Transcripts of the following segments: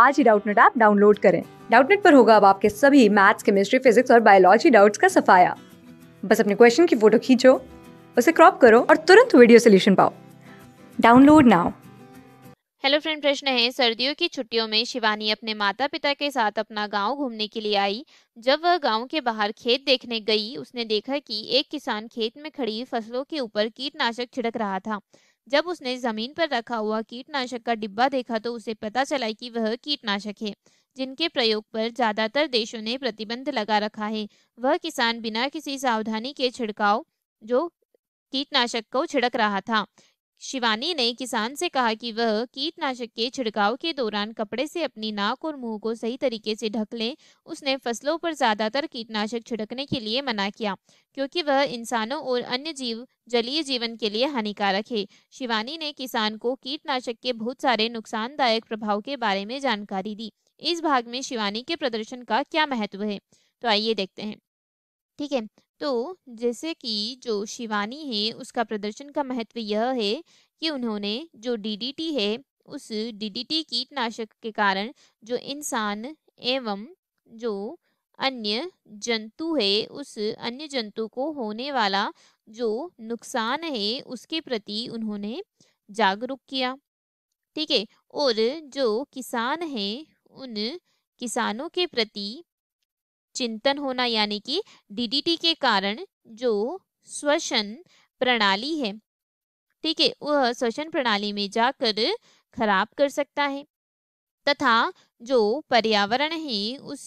आज ही Doubtnut app download करें डाउटनेट पर होगा अब आपके सभी मैथ्स केमिस्ट्री फिजिक्स और बायोलॉजी डाउट्स का सफाया बस अपने क्वेश्चन की फोटो खींचो उसे क्रॉप करो और तुरंत वीडियो सोल्यूशन पाओ डाउनलोड नाउ हेलो फ्रेंड प्रश्न है सर्दियों की छुट्टियों में शिवानी अपने माता पिता के साथ अपना गांव घूमने के लिए आई जब वह गांव के बाहर खेत देखने गई उसने देखा कि एक किसान खेत में खड़ी फसलों के ऊपर कीटनाशक छिड़क रहा था जब उसने जमीन पर रखा हुआ कीटनाशक का डिब्बा देखा तो उसे पता चला कि वह कीटनाशक है जिनके प्रयोग पर ज्यादातर देशों ने प्रतिबंध लगा रखा है वह किसान बिना किसी सावधानी के छिड़काव जो कीटनाशक को छिड़क रहा था शिवानी ने किसान से कहा कि वह कीटनाशक के छिड़काव के दौरान कपड़े से अपनी नाक और मुंह को सही तरीके से ढक लें उसने फसलों पर ज़्यादातर कीटनाशक छिड़कने के लिए मना किया क्योंकि वह इंसानों और अन्य जीव जलीय जीवन के लिए हानिकारक है शिवानी ने किसान को कीटनाशक के बहुत सारे नुकसानदायक प्रभाव के बारे में जानकारी दी इस भाग में शिवानी के प्रदर्शन का क्या महत्व है तो आइए देखते हैं ठीक है तो जैसे कि जो शिवानी है उसका प्रदर्शन का महत्व यह है कि उन्होंने जो डीडीटी है उस डीडीटी कीटनाशक के कारण जो इंसान एवं जो अन्य जंतु है उस अन्य जंतु को होने वाला जो नुकसान है उसके प्रति उन्होंने जागरूक किया ठीक है और जो किसान है उन किसानों के प्रति चिंतन होना यानी कि डीडीटी के कारण जो श्वसन प्रणाली है ठीक है वह श्वसन प्रणाली में जाकर खराब कर सकता है तथा जो पर्यावरण है उस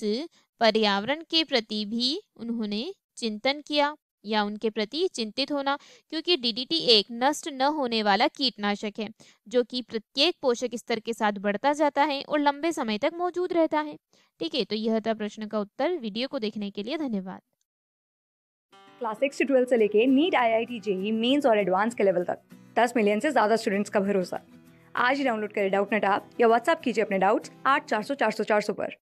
पर्यावरण के प्रति भी उन्होंने चिंतन किया या उनके प्रति चिंतित होना क्योंकि डीडीटी एक नष्ट न होने वाला कीटनाशक है जो कि प्रत्येक पोषक स्तर के साथ बढ़ता जाता है और लंबे समय तक मौजूद रहता है ठीक है तो यह था प्रश्न का उत्तर वीडियो को देखने के लिए धन्यवाद क्लास सिक्स से ट्वेल्थ से लेके NEET I I T JEE mains और एडवांस के लेवल तक दस मिलियन से ज्यादा स्टूडेंट्स का भरोसा आज ही डाउनलोड करें डाउट नेट आप या व्हाट्सअप कीजिए अपने डाउट्स आठ चार सौ चार सौ चार सौ पर